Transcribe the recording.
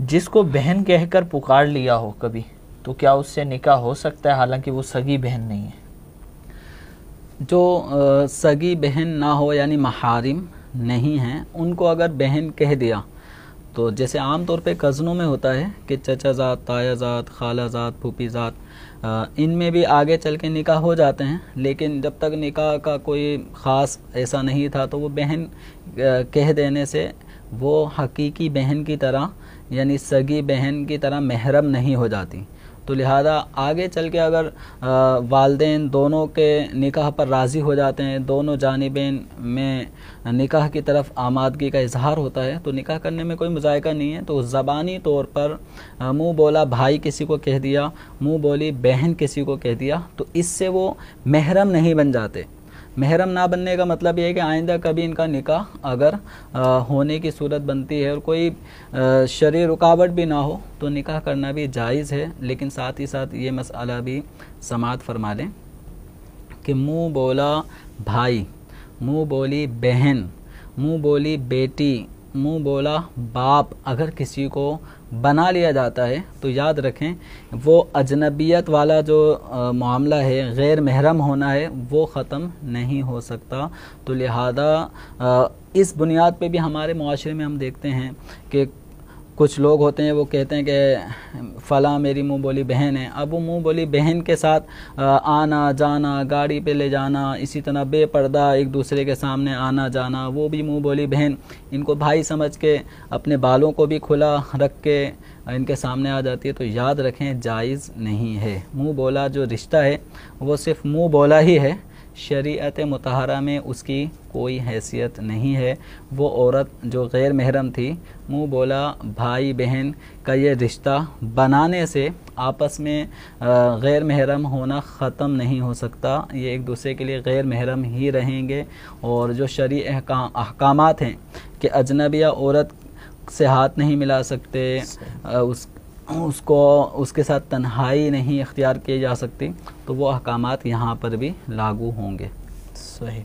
जिसको बहन कहकर पुकार लिया हो कभी तो क्या उससे निकाह हो सकता है हालांकि वो सगी बहन नहीं है जो आ, सगी बहन ना हो यानी महारिम नहीं हैं उनको अगर बहन कह दिया तो जैसे आम तौर पे कज़नों में होता है कि चचा ज़ात ताया ज़ात खाला ज़ात फूफी ज़ात इनमें भी आगे चल के निकाह हो जाते हैं लेकिन जब तक निकाह का कोई ख़ास ऐसा नहीं था तो वो बहन कह देने से वो हकीकी बहन की तरह यानी सगी बहन की तरह महरम नहीं हो जाती तो लिहाजा आगे चल के अगर वालदे दोनों के निकाह पर राज़ी हो जाते हैं दोनों जानबें में निकाह की तरफ आमादगी का इजहार होता है तो निकाह करने में कोई मजायका नहीं है तो ज़बानी तौर पर मुंह बोला भाई किसी को कह दिया मुंह बोली बहन किसी को कह दिया तो इससे वो महरम नहीं बन जाते महरम ना बनने का मतलब ये है कि आइंदा कभी इनका निकाह अगर आ, होने की सूरत बनती है और कोई शरीर रुकावट भी ना हो तो निकाह करना भी जायज़ है लेकिन साथ ही साथ ये मसला भी समात फरमा लें कि मुँह बोला भाई मुँह बोली बहन मुँह बोली बेटी मुँह बोला बाप अगर किसी को बना लिया जाता है तो याद रखें वो अजनबियत वाला जो मामला है गैर महरम होना है वो ख़त्म नहीं हो सकता तो लिहाजा इस बुनियाद पे भी हमारे माशरे में हम देखते हैं कि कुछ लोग होते हैं वो कहते हैं कि फ़ला मेरी मुँह बोली बहन है अब वो मुँह बोली बहन के साथ आना जाना गाड़ी पे ले जाना इसी तरह बेपर्दा एक दूसरे के सामने आना जाना वो भी मुँह बोली बहन इनको भाई समझ के अपने बालों को भी खुला रख के इनके सामने आ जाती है तो याद रखें जायज़ नहीं है मुँह बोला जो रिश्ता है वो सिर्फ मुँह बोला ही है शरीयत मतहरा में उसकी कोई हैसियत नहीं है वो औरत जो गैर महरम थी मुँह बोला भाई बहन का ये रिश्ता बनाने से आपस में गैर महरम होना ख़त्म नहीं हो सकता ये एक दूसरे के लिए गैर महरम ही रहेंगे और जो शरी अहकाम हैं कि अजनबिया औरत से हाथ नहीं मिला सकते उस उसको उसके साथ तन्हाई नहीं इख्तियार की जा सकती तो वो अहकाम यहाँ पर भी लागू होंगे सही